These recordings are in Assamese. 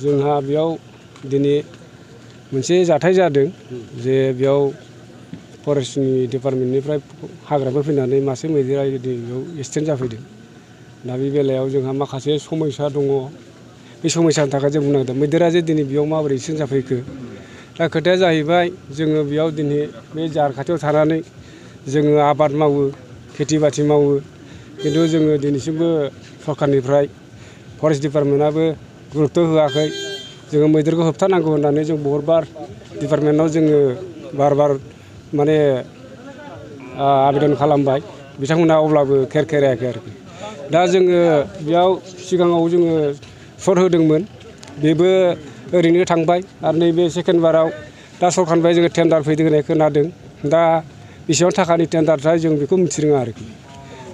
जोंहा बेयाव दिनै मोनसे जाथाय जादों जे बेयाव फरेस्टनि डिपार्टमेन्टनिफ्राय हाग्राफोर फैनानै मासे मैदेरा दिनै बेयाव एक्सिडेन्ट जाफैदों दा बे बेलायाव जोंहा माखासे समस्या दङ बे समस्यानि थाखाय जों बुंनांदों मैदेरा जे दिनै बेयाव माबोरै एक्सिडेन्ट जाफैखो दा खोथाया जाहैबाय जोङो बेयाव दिनै बे जार खाथियाव थानानै जोङो आबाद मावो खेथि बाथि मावो खिन्थु जोङो दिनैसिमबो सरकारनिफ्राय फरेस्ट डिपार्टमेन्टआबो गुरुत्व होआखै जोङो मैदेरखौ होबथानांगौ होननानै जों बहुतबार डिपार्टमेन्टआव जोङो बार बार माने आबेदन खालामबाय बिथांमोना अब्लाबो खेर खेरायाखै आरोखि दा जोङो बेयाव सिगाङाव जोङो सट होदोंमोन बेबो ओरैनो थांबाय आरो नैबे सेकेन्ड बाराव दा सरखारनिफ्राय जोङो टेन्डार फैदों होननाय खोनादों दा बेसेबां थाखानि टेन्डारथाय जों बेखौ मिथि रोङा आरोखि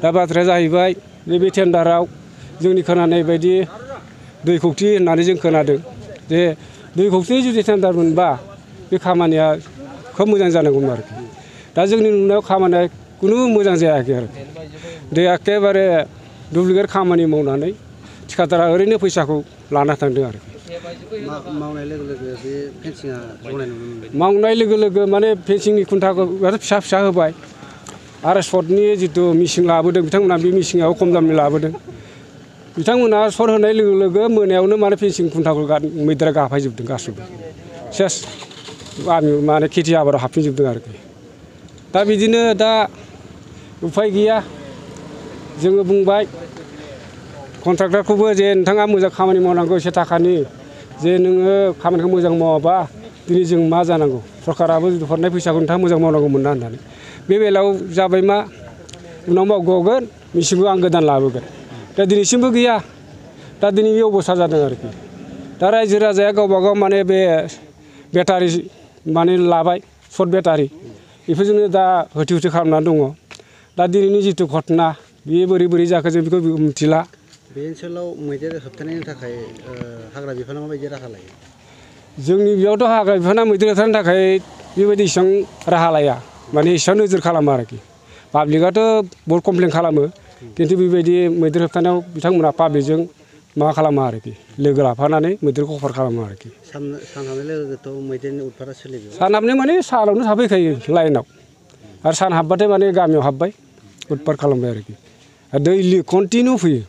दा बाथ्राया जाहैबाय नैबे टेन्डाराव जोंनि खोनानाय बायदि दुइ खौथि होननानै जों खोनादों जे दै खौथि जुदि टेन्डार मोनबा बे खामानिया खोब मोजां जानांगौमोन आरोखि दा जोंनि नुनायाव खामानिया खुनु मोजां जायाखै आरो दै एखेबारे डुप्लिकेट खामानि मावनानै थिखादारा ओरैनो फैसाखौ लाना थांदों आरो मावनाय लोगो लोगो माने फेन्सिंनि खुन्थाखौ आरो फिसा फिसा होबाय आरो सर्टनि जिथु मेचिन लाबोदों बिथांमोनहा बे मिसिङाबो खम दामनि लाबोदों बिथांमोना सर होनाय लोगो लोगो मोनायावनो माने फेनसिं खुन्थाखौ मैदेरा गाफायजोबदों गासैबो सेस आंनि माने खेथि आबादाव हाबफिनजोबदों आरोखि दा बिदिनो दा उफाय गैया जोङो बुंबाय कन्ट्राक्टरखौबो जे नोंथाङा मोजां खामानि मावनांगौ एसे थाखानि जे नोङो खामानिखौ मोजां मावाबा दिनै जों मा जानांगौ सरकाराबो हरनाय फैसाखौ नोंथाङा मोजां मावनांगौमोन ना होननानै बे बेलायाव जाबाय मा उनाव मावग'गोन मेसिनखौ आं गोदान लाबोगोन दा दिनैसिमबो गैया दा दिनै बे अबस्था जादों आरोखि दा रायजो राजाया गावबा गाव माने बे बेटारि माने लाबाय सर्ट बेटारि बेफोरजोंनो दा होथि होथि खालामनानै दङ दा दिनैनि जिथु घटना बेयो बोरै बोरै जाखो जों बेखौ मिथिला बे ओनसोलाव मैदेर होबथानायनि थाखाय हाग्रा बिफाना माबायदि राहा लायो जोंनि बेयावथ' हाग्रा बिफाना मैदेर होबथानो थाखाय बेबायदि इसेबां राहा लाया माने इसेबां नोजोर खालामा आरोखि पाब्लिकआथ' बहुद कमप्लेन खालामो खिन्थु बेबायदि मैदेर होबथानायाव बिथांमोनहा आफा बेजों मा खालामो आरोखि लोगो लाफानानै मैदेरखौ अफार खालामो आरोखि सानहाबनो माने सालावनो थाफैखायो लाइनाव आरो सान हाब्बाथाय माने गामियाव हाब्बाय उदपार खालामबाय आरोखि आरो दैलि कन्टिनिउ फैयो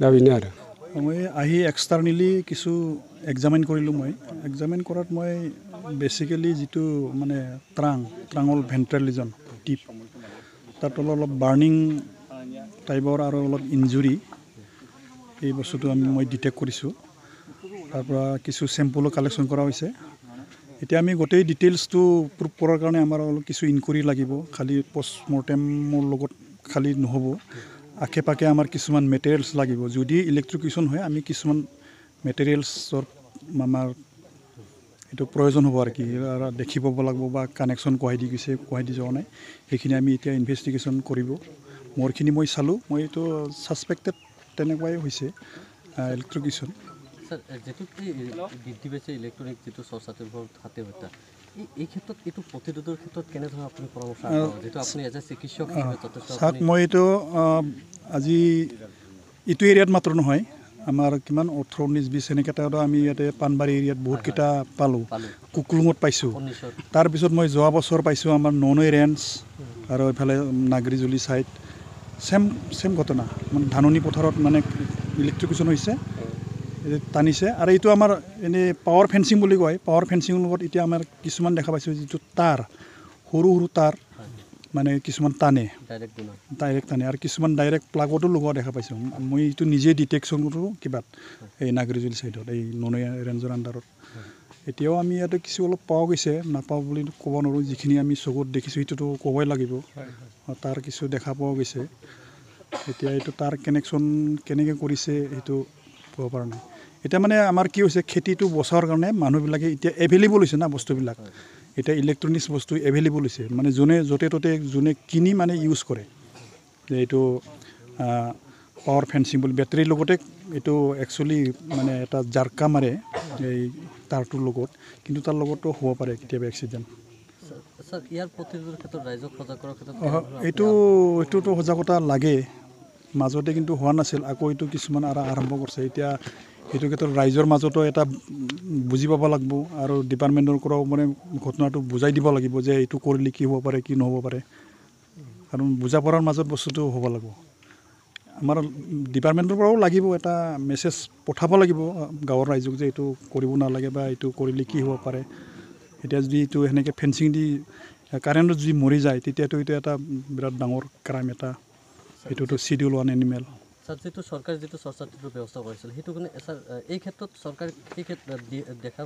दा बेनो आरो মই আহি এক্সটাৰ্নেলি কিছু এক্সামিন কৰিলোঁ মই এক্সামিন কৰাত মই বেচিকেলি যিটো মানে ট্ৰাং ট্ৰাঙল ভেণ্ট্ৰেলিজন টিপ তাত অলপ অলপ বাৰ্ণিং টাইপৰ আৰু অলপ ইঞ্জুৰি এই বস্তুটো আমি মই ডিটেক্ট কৰিছোঁ তাৰপৰা কিছু চেম্পলো কালেকশ্যন কৰা হৈছে এতিয়া আমি গোটেই ডিটেইলছটো প্ৰুভ কৰাৰ কাৰণে আমাৰ অলপ কিছু ইনকুৱাৰি লাগিব খালী পষ্ট মৰ্টেমৰ লগত খালি নহ'ব আশে পাশে আমাৰ কিছুমান মেটেৰিয়েলছ লাগিব যদি ইলেক্ট্ৰিকিউশ্যন হয় আমি কিছুমান মেটেৰিয়েলছৰ আমাৰ এইটো প্ৰয়োজন হ'ব আৰু কি দেখি পাব লাগিব বা কানেকশ্যন কোহাই দি গৈছে কোহাই দি যোৱা নাই সেইখিনি আমি এতিয়া ইনভেষ্টিগেশ্যন কৰিব মোৰখিনি মই চালোঁ মই এইটো ছাছপেক্টেড তেনেকুৱাই হৈছে ইলেক্ট্ৰিকিচন ছাৰ মই এইটো আজি এইটো এৰিয়াত মাত্ৰ নহয় আমাৰ কিমান ওঠৰ ঊনৈছ বিছ এনেকৈ আমি ইয়াতে পানবাৰী এৰিয়াত বহুতকেইটা পালোঁ কুকলুঙত পাইছোঁ তাৰপিছত মই যোৱা বছৰ পাইছোঁ আমাৰ ননৈ ৰেঞ্চ আৰু এইফালে নাগৰিজুলি ছাইড চেম চেম ঘটনা মানে ধাননি পথাৰত মানে ইলেক্ট্ৰিকুশ্যন হৈছে টানিছে আৰু এইটো আমাৰ এনেই পাৱাৰ ফেঞ্চিং বুলি কয় পাৱাৰ ফেঞ্চিং লগত এতিয়া আমাৰ কিছুমান দেখা পাইছোঁ যিটো তাঁৰ সৰু সৰু তাঁৰ মানে কিছুমান টানে ডাইৰেক্ট টানে আৰু কিছুমান ডাইৰেক্ট প্লাগতো লগোৱা দেখা পাইছোঁ মই এইটো নিজে ডিটেকশ্যন কৰোঁ কিবাত এই নাগৰিজুলি ছাইডত এই ননৈয়া ৰেঞ্জৰ আণ্ডাৰত এতিয়াও আমি ইয়াতে কিছু অলপ পাওঁ গৈছে নাপাওঁ বুলি ক'ব নোৱাৰোঁ যিখিনি আমি চকুত দেখিছোঁ সেইটোতো ক'বই লাগিব তাৰ কিছু দেখা পোৱা গৈছে এতিয়া এইটো তাৰ কানেকশ্যন কেনেকৈ কৰিছে সেইটো ক'ব পৰা নাই এতিয়া মানে আমাৰ কি হৈছে খেতিটো বচাৰ কাৰণে মানুহবিলাকে এতিয়া এভেইলেবল হৈছে না বস্তুবিলাক এতিয়া ইলেক্ট্ৰনিকছ বস্তু এভেইলেবল হৈছে মানে যোনে য'তে ত'তে যোনে কিনি মানে ইউজ কৰে যে এইটো পাৱাৰ ফেঞ্চিং বুলি বেটেৰীৰ লগতে এইটো একচুৱেলি মানে এটা জাৰ্কা মাৰে এই তাৰটোৰ লগত কিন্তু তাৰ লগতো হ'ব পাৰে কেতিয়াবা এক্সিডেণ্ট এইটো এইটোতো সজাগতা লাগে মাজতে কিন্তু হোৱা নাছিল আকৌ এইটো কিছুমান আৰু আৰম্ভ কৰিছে এতিয়া সেইটো ক্ষেত্ৰত ৰাইজৰ মাজতো এটা বুজি পাব লাগিব আৰু ডিপাৰ্টমেণ্টৰ পৰাও মানে ঘটনাটো বুজাই দিব লাগিব যে এইটো কৰিলে কি হ'ব পাৰে কি নহ'ব পাৰে কাৰণ বুজা পৰাৰ মাজত বস্তুটো হ'ব লাগিব আমাৰ ডিপাৰ্টমেণ্টৰ পৰাও লাগিব এটা মেছেজ পঠাব লাগিব গাঁৱৰ ৰাইজক যে এইটো কৰিব নালাগে বা এইটো কৰিলে কি হ'ব পাৰে এতিয়া যদি এইটো সেনেকৈ ফেঞ্চিং দি কাৰেণ্টত যদি মৰি যায় তেতিয়াতো এইটো এটা বিৰাট ডাঙৰ ক্ৰাইম এটা এইটোতো চিডিউল ওৱান এনিমেল তাৰ যিটো চৰকাৰে যিটো চৰ্চাটিটোৰ ব্যৱস্থা কৰিছিল সেইটো কাৰণে এছাৰ এই ক্ষেত্ৰত চৰকাৰে সেই ক্ষেত্ৰত দেখা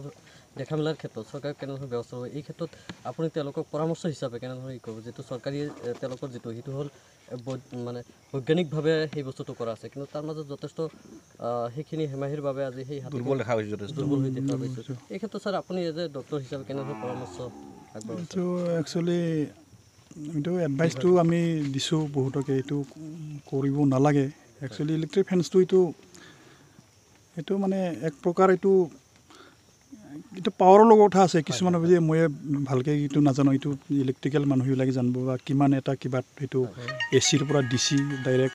দেখা মেলাৰ ক্ষেত্ৰত চৰকাৰে কেনেধৰণৰ ব্যৱস্থা কৰিব এই ক্ষেত্ৰত আপুনি তেওঁলোকক পৰামৰ্শ হিচাপে কেনেধৰণে কৰিব যিটো চৰকাৰী তেওঁলোকৰ যিটো সেইটো হ'ল মানে বৈজ্ঞানিকভাৱে সেই বস্তুটো কৰা আছে কিন্তু তাৰ মাজত যথেষ্ট সেইখিনি হেমাহিৰ বাবে আজি সেই হাতত দুৰ্বল দেখা পাইছোঁ দুৰ্বল হৈ দেখা পাইছোঁ এই ক্ষেত্ৰত ছাৰ আপুনি এজ এ ডক্টৰ হিচাপে কেনেধৰণৰ পৰামৰ্শ একচুৱেলি এডভাইচটো আমি দিছোঁ বহুতকে এইটো কৰিব নালাগে একচুৱেলি ইলেক্ট্ৰিক ফেন্সটো এইটো এইটো মানে এক প্ৰকাৰ এইটো এইটো পাৱাৰৰ লগত কথা আছে কিছুমান বুজি ময়ে ভালকৈ এইটো নাজানো এইটো ইলেক্ট্ৰিকেল মানুহবিলাকে জানিব বা কিমান এটা কিবা এইটো এ চিৰ পৰা ডি চি ডাইৰেক্ট